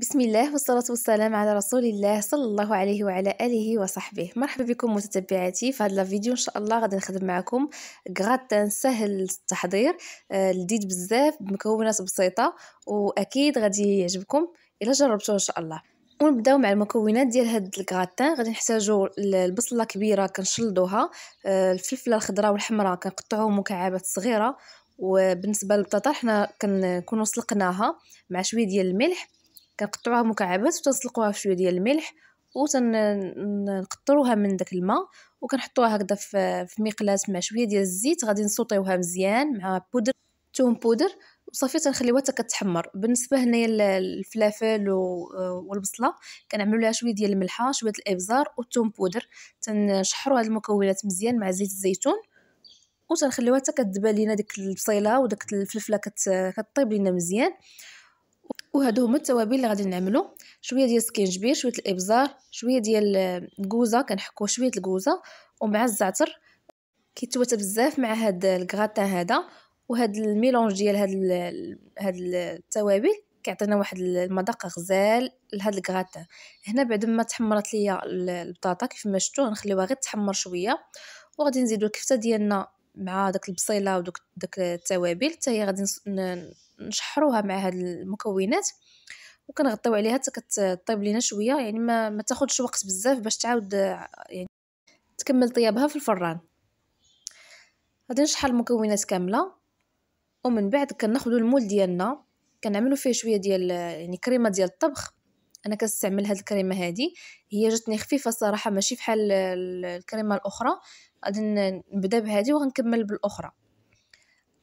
بسم الله والصلاة والسلام على رسول الله صلى الله عليه وعلى آله وصحبه مرحبا بكم متتبعاتي في هذا الفيديو إن شاء الله غادي نخدم معكم غراتان سهل التحضير آه، لذيذ بزاف بمكونات بسيطة وأكيد غادي يعجبكم إلا جربتوه إن شاء الله ونبداو مع المكونات ديال هاد الكغاتان غادي نحتاجو البصله كبيره كنشلضوها آه، الفلفله الخضراء والحمراء كنقطعو مكعبات صغيره وبالنسبه للبطاطا حنا كنكونو سلقناها مع شويه ديال الملح كنقطعوها مكعبات وتنسلقوها في شويه ديال الملح وتنقطروها من داك الماء وكنحطوها هكذا في مقلاه مع شويه ديال الزيت غادي نسوطيوها مزيان مع بودر توم بودر وصافي تنخليوها حتى كتحمر بالنسبه هنايا الفلافل والبصله كنعملوا لها شويه ديال الملحه شويه الابزار والثوم بودر تنشحروا هاد المكونات مزيان مع زيت الزيتون وتنخليوها حتى كتذبل لينا ديك البصيله وداك الفلفله كتطيب لينا مزيان وهادو هما التوابل اللي غادي نعملو شويه ديال السكينجبير شويه الابزار شويه ديال الكوزه كنحكو شويه الكوزه ومع الزعتر كيتواتى بزاف مع هاد الكغاتان هذا وهاد الميلونج ديال هاد ال هاد التوابل كيعطينا واحد المذاق غزال لهاد الكغاتان هنا بعد ما تحمرت ليا البطاطا كيف ما شفتوا غنخليوها غير تحمر شويه وغادي نزيدو الكفته ديالنا مع داك البصيله ودوك داك التوابل حتى هي غادي نشحروها مع هاد المكونات وكنغطيو عليها حتى كطيب لينا شويه يعني ما, ما تاخذش وقت بزاف باش تعاود يعني تكمل طيابها في الفران غادي نشحر المكونات كامله ومن بعد كناخذوا المول ديالنا كنعملو فيه شويه ديال يعني كريمه ديال الطبخ انا كنستعمل هاد الكريمه هادي هي جاتني خفيفه صراحه ماشي بحال الكريمه الاخرى غادي نبدا بهذه وغنكمل بالاخرى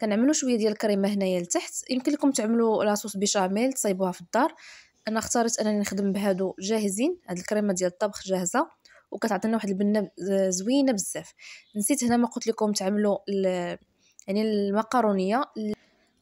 كنعملوا شويه ديال الكريمه هنايا لتحت يمكن لكم تعملوا لاصوص بيشاميل تصايبوها في الدار انا اختارت انني نخدم بهادو جاهزين هاد الكريمه ديال الطبخ جاهزه وكتعطينا واحد البنه زوينه بزاف نسيت هنا ما قلت لكم تعملوا يعني المقارونيه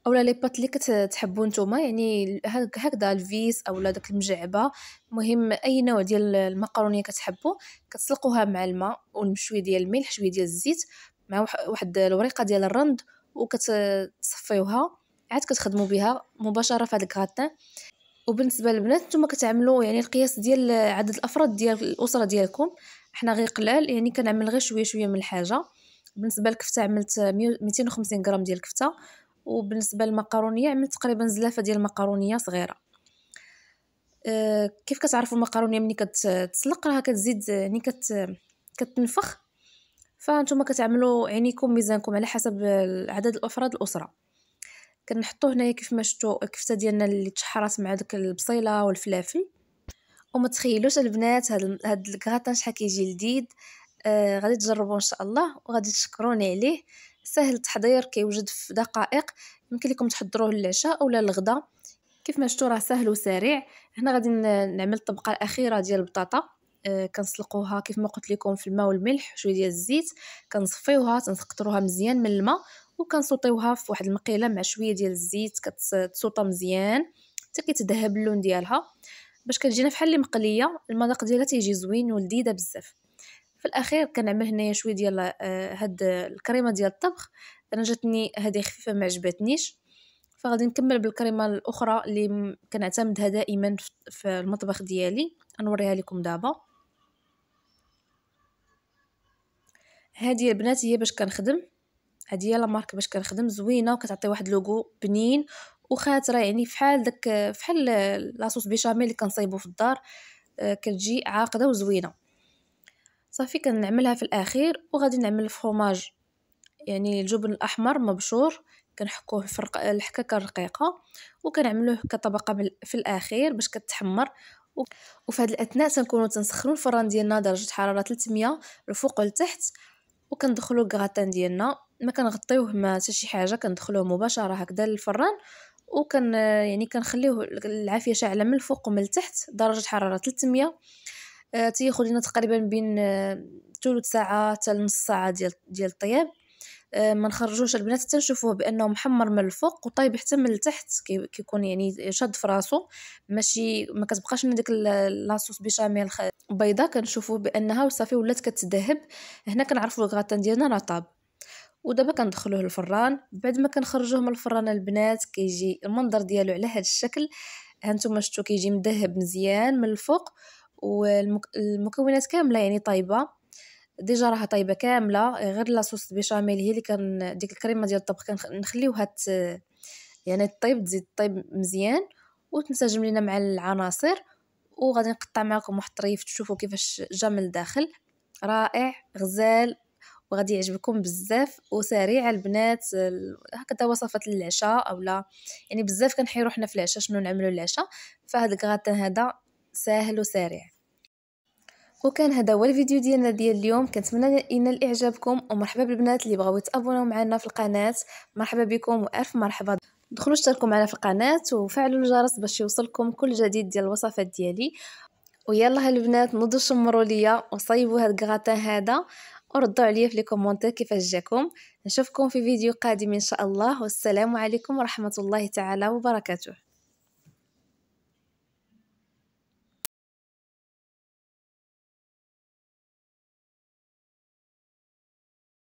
اولا لي بات اللي كتحبو نتوما يعني هكذا الفيس اولا داك المجعبه المهم اي نوع ديال المكرونيه كتحبو كتسلقوها مع الماء والمشوي ديال الملح شويه ديال الزيت مع واحد الوريقه ديال الرند وكتصفيوها عاد كتخدموا بها مباشره في هذا الكراتان وبالنسبه للبنات نتوما كتعملوا يعني القياس ديال عدد الافراد ديال الاسره ديالكم حنا غير قلال يعني كنعمل غير شويه شويه من الحاجه بالنسبه للكفته عملت 250 غرام ديال الكفته وبالنسبه للمكرونيه عملت تقريبا زلافه ديال المكرونيه صغيره أه كيف كتعرفوا المكرونيه ملي كتسلق راه كتزيد يعني كت كتنفخ فانتم كتعملوا عينيكم ميزانكم على حسب عدد الافراد الاسره كنحطو هنايا كيف ما شفتوا الكفته ديالنا اللي تشحرات مع داك البصيله والفلافل وما تخيلوش البنات هاد هاد الكغاطان شحال كيجي لذيذ آه غادي تجربوه ان شاء الله وغادي تشكروني عليه سهل التحضير كيوجد في دقائق يمكن لكم تحضروه للعشاء ولا للغدا كيف ما شفتوا راه سهل وسريع هنا غادي نعمل الطبقه الاخيره ديال البطاطا آه، كنسلقوها كيف ما قلت لكم في الماء والملح وشويه ديال الزيت كنصفيوها تنسقطروها مزيان من الماء وكنسوطيوها في واحد المقيله مع شويه ديال الزيت كتسوطى مزيان حتى كيتذهب اللون ديالها باش كتجينا فحال اللي مقليه المذاق ديالها تيجي زوين ولذيذه بزاف في الاخير كنعمل هنايا شويه ديال آه، هاد الكريمه ديال الطبخ انا جاتني هذه خفيفه ما عجبتنيش فغادي نكمل بالكريمه الاخرى اللي كنعتمدها دائما في المطبخ ديالي نوريها لكم دابا هذه البنات هي باش كنخدم هذه هي لا مارك باش كنخدم زوينه وكتعطي واحد لوغو بنين وخاتره يعني فحال داك فحال لاصوص بيشاميل اللي كنصايبو في الدار آه، كتجي عاقده وزوينه صافي كنعملها في الاخير وغادي نعمل الفرماج يعني الجبن الاحمر مبشور كنحكوه في الحكاكه الرقيقه وكنعملوه كطبقه في الاخير باش كتحمر وفي هذه الاثناء تنكونوا تنسخنوا الفران ديالنا درجه حراره 300 الفوق والتحت وكندخلوا الكغاتان ديالنا ما كنغطيوه ما حتى شي حاجه كندخلوه مباشره هكذا للفران وكن يعني كنخليوه العافيه شاعله من الفوق ومن التحت درجه حراره 300 آه، تياخذ لنا تقريبا بين ثلث آه، ساعه حتى نص ساعه ديال ديال الطياب آه، ما نخرجوش البنات حتى نشوفوه بانه محمر من الفوق وطايب حتى من التحت كيكون يعني شاد في راسو ماشي ما كتبقاش لنا ديك لاصوص بيشاميل بيضاء كنشوفوه بانها وصافي ولات كتذهب هنا كنعرفوا الغراتان ديالنا راه طاب ودابا كندخلوه الفران بعد ما كنخرجوه من الفران البنات كيجي المنظر ديالو على هذا الشكل هانتوما شفتو كيجي مذهب مزيان من الفوق والمكونات كامله يعني طايبه ديجا راها طايبه كامله غير لاصوص بيشاميل هي اللي كان ديك الكريمه ديال الطبخ كنخليوها ت... يعني طيب تزيد طيب مزيان وتنسجم لينا مع العناصر وغادي نقطع معكم واحد الطريف تشوفوا كيفاش جا من الداخل رائع غزال وغادي يعجبكم بزاف وسريع البنات هكذا وصفات للعشاء اولا يعني بزاف كنحيرو حنا في العشاء شنو نعملو العشاء فهاد الكغاتان هذا ساهل وسريع وكان هذا هو الفيديو ديالنا ديال اليوم كنتمنى ينال اعجابكم ومرحبا بالبنات اللي بغاو يتابوناو معنا في القناه مرحبا بكم والف مرحبا دخلوا اشتركوا معنا في القناه وفعلوا الجرس باش يوصلكم كل جديد ديال الوصفات ديالي ويلا البنات نوضوا شمروا ليا وصيبوا هاد الكغاتان هذا وردوا عليا في لي كومونتير كيفاش جاكم نشوفكم في فيديو قادم ان شاء الله والسلام عليكم ورحمه الله تعالى وبركاته